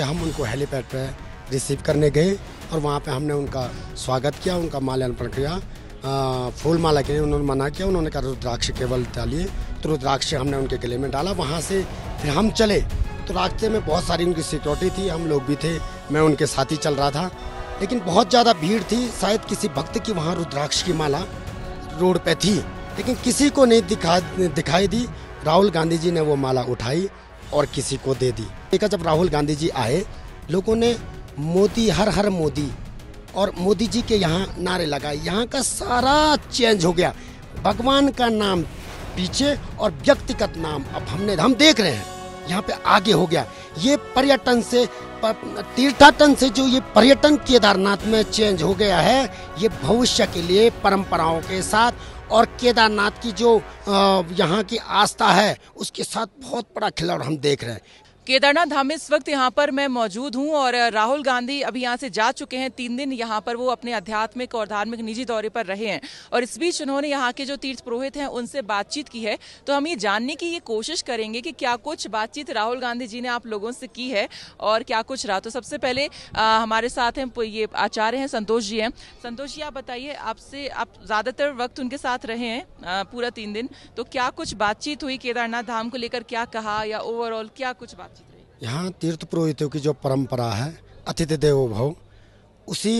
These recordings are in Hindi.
हम उनको हेलीपैड पर रिसीव करने गए और वहाँ पे हमने उनका स्वागत किया उनका माल्यार्पण किया फूल माला के लिए उन्होंने मना किया उन्होंने कहा रुद्राक्ष केवल डालिए तो रुद्राक्ष हमने उनके गले में डाला वहाँ से फिर हम चले तो रास्ते में बहुत सारी उनकी सिक्योरिटी थी हम लोग भी थे मैं उनके साथ ही चल रहा था लेकिन बहुत ज़्यादा भीड़ थी शायद किसी भक्त की वहाँ रुद्राक्ष की माला रोड पर थी लेकिन किसी को नहीं दिखा दिखाई दी राहुल गांधी जी ने वो माला उठाई और किसी को दे दी देखा जब राहुल गांधी जी आए लोगों ने मोदी हर हर मोदी और मोदी जी के यहाँ नारे लगाए यहाँ का सारा चेंज हो गया भगवान का नाम पीछे और व्यक्तिगत नाम अब हमने हम देख रहे हैं यहाँ पे आगे हो गया ये पर्यटन से तीर्थाटन से जो ये पर्यटन केदारनाथ में चेंज हो गया है ये भविष्य के लिए परंपराओं के साथ और केदारनाथ की जो यहाँ की आस्था है उसके साथ बहुत बड़ा खिलौड़ हम देख रहे हैं केदारनाथ धाम में इस वक्त यहाँ पर मैं मौजूद हूँ और राहुल गांधी अभी यहाँ से जा चुके हैं तीन दिन यहाँ पर वो अपने आध्यात्मिक और धार्मिक निजी दौरे पर रहे हैं और इस बीच उन्होंने यहाँ के जो तीर्थ पुरोहित हैं उनसे बातचीत की है तो हम ये जानने की ये कोशिश करेंगे कि क्या कुछ बातचीत राहुल गांधी जी ने आप लोगों से की है और क्या कुछ रहा तो सबसे पहले आ, हमारे साथ हैं ये आचार्य हैं संतोष जी हैं संतोष जी आप बताइए आपसे आप ज़्यादातर वक्त उनके साथ रहे हैं पूरा तीन दिन तो क्या कुछ बातचीत हुई केदारनाथ धाम को लेकर क्या कहा या ओवरऑल क्या कुछ बातचीत यहाँ तीर्थ पुरोहितों की जो परंपरा है अतिथि देवो भव उसी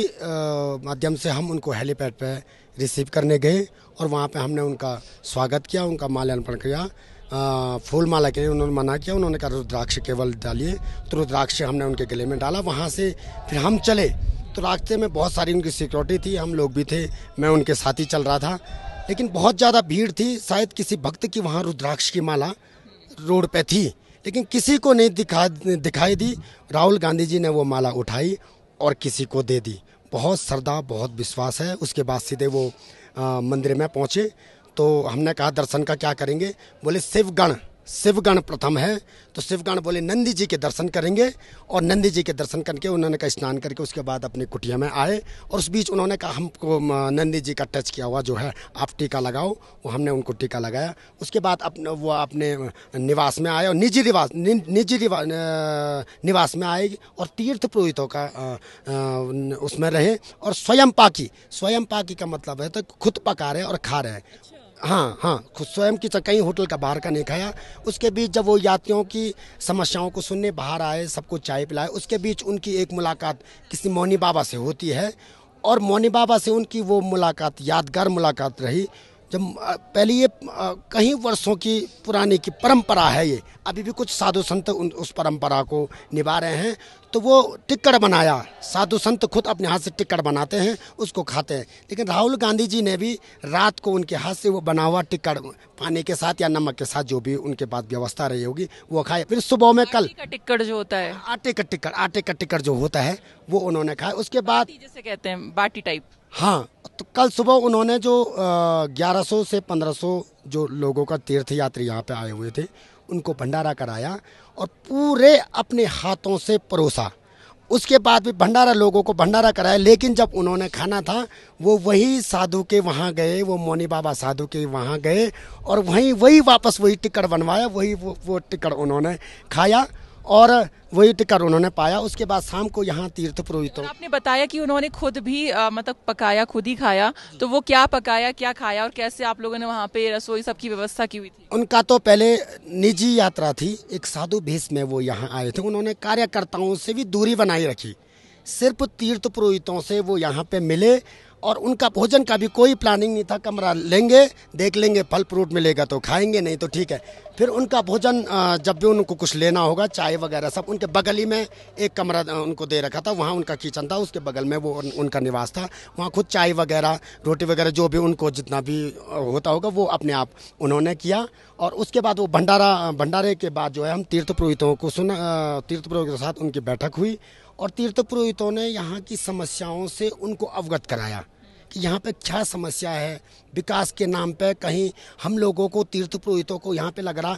माध्यम से हम उनको हेलीपैड पर रिसीव करने गए और वहाँ पे हमने उनका स्वागत किया उनका माल्यार्पण किया फूल माला के लिए उन्होंने मना किया उन्होंने कहा रुद्राक्ष केवल डालिए तो रुद्राक्ष हमने उनके गले में डाला वहाँ से फिर हम चले तो रास्ते में बहुत सारी उनकी सिक्योरिटी थी हम लोग भी थे मैं उनके साथ ही चल रहा था लेकिन बहुत ज़्यादा भीड़ थी शायद किसी भक्त की वहाँ रुद्राक्ष की माला रोड पे थी लेकिन किसी को नहीं दिखा दिखाई दी राहुल गांधी जी ने वो माला उठाई और किसी को दे दी बहुत श्रद्धा बहुत विश्वास है उसके बाद सीधे वो मंदिर में पहुँचे तो हमने कहा दर्शन का क्या करेंगे बोले शिवगण शिवगण प्रथम है तो शिवगण बोले नंदी जी के दर्शन करेंगे और नंदी जी के दर्शन करके उन्होंने कहा स्नान करके उसके बाद अपनी कुटिया में आए और उस बीच उन्होंने कहा हमको नंदी जी का टच किया हुआ जो है आप टीका लगाओ वो हमने उनको टीका लगाया उसके बाद अपने वो अपने निवास में आए और निजी निवास नि, निजी रिवा निवास में आए और तीर्थ पुरोहितों का उसमें रहे और स्वयं पाकी स्वयं पाकी का मतलब है तो खुद पका रहे और खा रहे हैं हाँ हाँ खुद स्वयं की कई होटल का बाहर का नहीं खाया उसके बीच जब वो यात्रियों की समस्याओं को सुनने बाहर आए सबको चाय पिलाए उसके बीच उनकी एक मुलाकात किसी मौनी बाबा से होती है और मौनी बाबा से उनकी वो मुलाकात यादगार मुलाकात रही जब पहले ये कई वर्षों की पुरानी की परंपरा है ये अभी भी कुछ साधु संत उन उस परंपरा को निभा रहे हैं तो वो टिक्कड़ बनाया साधु संत खुद अपने हाथ से टिक्कड़ बनाते हैं उसको खाते हैं लेकिन राहुल गांधी जी ने भी रात को उनके हाथ से वो बना हुआ टिक्कड़ पानी के साथ या नमक के साथ जो भी उनके पास व्यवस्था रही होगी वो खाए फिर सुबह में कल का टिक्कड़ जो होता है आटे का टिक्कड़ आटे का टिक्कड़ जो होता है वो उन्होंने खाया उसके बाद जैसे कहते हैं बाटी टाइप हाँ तो कल सुबह उन्होंने जो 1100 से 1500 जो लोगों का तीर्थ यात्री यहाँ पे आए हुए थे उनको भंडारा कराया और पूरे अपने हाथों से परोसा उसके बाद भी भंडारा लोगों को भंडारा कराया लेकिन जब उन्होंने खाना था वो वही साधु के वहाँ गए वो मोनी बाबा साधु के वहाँ गए और वहीं वही वापस वही टिकट बनवाया वही वो, वो टिकट उन्होंने खाया और वही टिकर उन्होंने पाया उसके बाद शाम को यहाँ तीर्थ पुरोहित आपने बताया कि उन्होंने खुद भी आ, मतलब पकाया खुद ही खाया तो वो क्या पकाया क्या खाया और कैसे आप लोगों ने वहाँ पे रसोई सबकी व्यवस्था की हुई थी उनका तो पहले निजी यात्रा थी एक साधु भेष में वो यहाँ आए थे उन्होंने कार्यकर्ताओं से भी दूरी बनाई रखी सिर्फ तीर्थ पुरोहितों से वो यहाँ पे मिले और उनका भोजन का भी कोई प्लानिंग नहीं था कमरा लेंगे देख लेंगे फल फ्रूट मिलेगा तो खाएंगे नहीं तो ठीक है फिर उनका भोजन जब भी उनको कुछ लेना होगा चाय वगैरह सब उनके बगल ही में एक कमरा उनको दे रखा था वहाँ उनका किचन था उसके बगल में वो उनका निवास था वहाँ खुद चाय वगैरह रोटी वगैरह जो भी उनको जितना भी होता होगा वो अपने आप उन्होंने किया और उसके बाद वो भंडारा भंडारे के बाद जो है हम तीर्थ पुरोहितों को सुना तीर्थ पुरोहितों के साथ उनकी बैठक हुई और तीर्थ पुरोहितों ने यहाँ की समस्याओं से उनको अवगत कराया कि यहाँ पे क्या समस्या है विकास के नाम पे कहीं हम लोगों को तीर्थ पुरोहितों को यहाँ पे लग रहा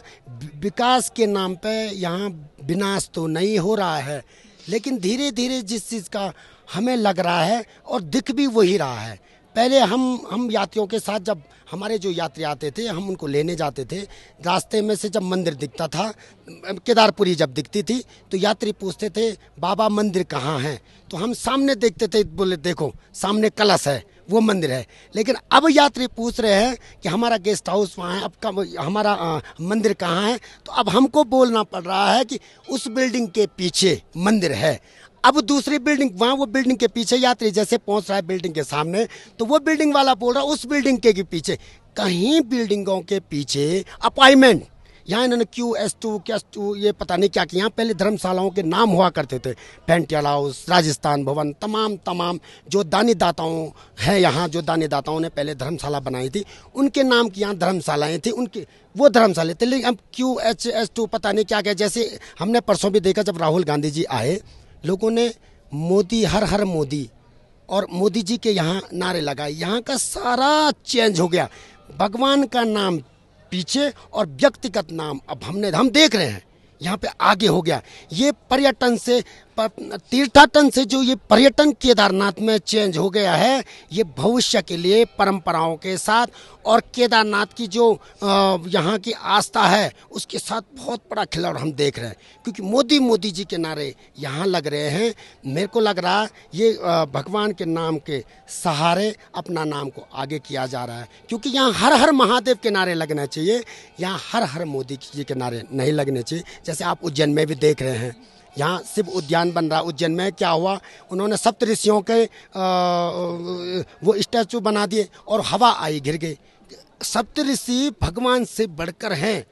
विकास के नाम पे यहाँ विनाश तो नहीं हो रहा है लेकिन धीरे धीरे जिस चीज़ का हमें लग रहा है और दिख भी वही रहा है पहले हम हम यात्रियों के साथ जब हमारे जो यात्री आते थे हम उनको लेने जाते थे रास्ते में से जब मंदिर दिखता था केदारपुरी जब दिखती थी तो यात्री पूछते थे बाबा मंदिर कहाँ है तो हम सामने देखते थे बोले देखो सामने कलश है वो मंदिर है लेकिन अब यात्री पूछ रहे हैं कि हमारा गेस्ट हाउस वहाँ है अब का हमारा आ, मंदिर कहाँ है तो अब हमको बोलना पड़ रहा है कि उस बिल्डिंग के पीछे मंदिर है अब दूसरी बिल्डिंग वहाँ वो बिल्डिंग के पीछे यात्री जैसे पहुँच रहा है बिल्डिंग के सामने तो वो बिल्डिंग वाला बोल रहा है उस बिल्डिंग के पीछे कहीं बिल्डिंगों के पीछे अपॉइंटमेंट यहाँ इन्होंने क्यू एस टू क्या टू ये पता नहीं क्या कि यहाँ पहले धर्मशालाओं के नाम हुआ करते थे पेंटियाल हाउस राजस्थान भवन तमाम तमाम जो दानी दाताओं हैं यहाँ जो दानी दाताओं ने पहले धर्मशाला बनाई थी उनके नाम की यहाँ धर्मशालाएँ थी उनके वो धर्मशाला थे लेकिन अब क्यू एच एस टू पता नहीं क्या क्या जैसे हमने परसों भी देखा जब राहुल गांधी जी आए लोगों ने मोदी हर हर मोदी और मोदी जी के यहाँ नारे लगाए यहाँ का सारा चेंज हो गया भगवान का नाम पीछे और व्यक्तिगत नाम अब हमने हम देख रहे हैं यहाँ पे आगे हो गया ये पर्यटन से तीर्थाटन से जो ये पर्यटन केदारनाथ में चेंज हो गया है ये भविष्य के लिए परंपराओं के साथ और केदारनाथ की जो यहाँ की आस्था है उसके साथ बहुत बड़ा खिलौड़ हम देख रहे हैं क्योंकि मोदी मोदी जी के नारे यहाँ लग रहे हैं मेरे को लग रहा है ये भगवान के नाम के सहारे अपना नाम को आगे किया जा रहा है क्योंकि यहाँ हर हर महादेव के नारे लगने चाहिए यहाँ हर हर मोदी जी के नारे नहीं लगने चाहिए जैसे आप उज्जैन में भी देख रहे हैं यहाँ शिव उद्यान बन रहा उज्जैन में क्या हुआ उन्होंने सप्त ऋषियों के वो स्टैचू बना दिए और हवा आई घिर गई सप्त ऋषि भगवान से बढ़कर हैं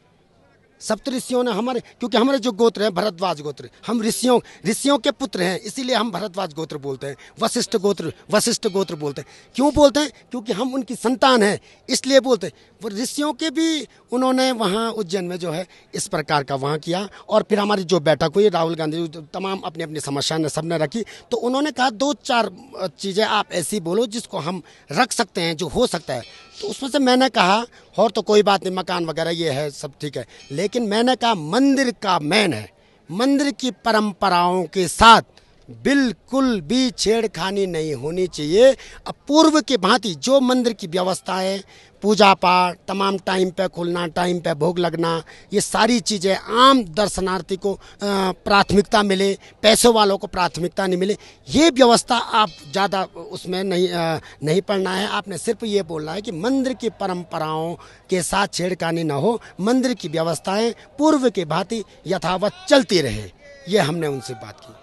सप्त ऋषियों ने हमारे क्योंकि हमारे जो गोत्र हैं भरद्वाज गोत्र हम ऋषियों ऋषियों के पुत्र हैं इसीलिए हम भरद्वाज गोत्र बोलते हैं वशिष्ठ गोत्र वशिष्ठ गोत्र बोलते हैं क्यों बोलते हैं क्योंकि हम उनकी संतान हैं इसलिए बोलते हैं वो ऋषियों के भी उन्होंने वहाँ उज्जैन में जो है इस प्रकार का वहाँ किया और फिर हमारी जो बैठक हुई राहुल गांधी तमाम अपनी अपनी समस्या ने सबने रखी तो उन्होंने कहा दो चार चीज़ें आप ऐसी बोलो जिसको हम रख सकते हैं जो हो सकता है तो उसमें से मैंने कहा और तो कोई बात नहीं मकान वगैरह ये है सब ठीक है लेकिन लेकिन मैंने कहा मंदिर का मैन है मंदिर की परंपराओं के साथ बिल्कुल भी छेड़खानी नहीं होनी चाहिए अब पूर्व की भांति जो मंदिर की व्यवस्था है पूजा पाठ तमाम टाइम पे खुलना टाइम पे भोग लगना ये सारी चीज़ें आम दर्शनार्थी को प्राथमिकता मिले पैसों वालों को प्राथमिकता नहीं मिले ये व्यवस्था आप ज़्यादा उसमें नहीं आ, नहीं पढ़ना है आपने सिर्फ ये बोलना है कि मंदिर की परंपराओं के साथ छेड़खानी ना हो मंदिर की व्यवस्थाएँ पूर्व की भांति यथावत चलती रहे ये हमने उनसे बात की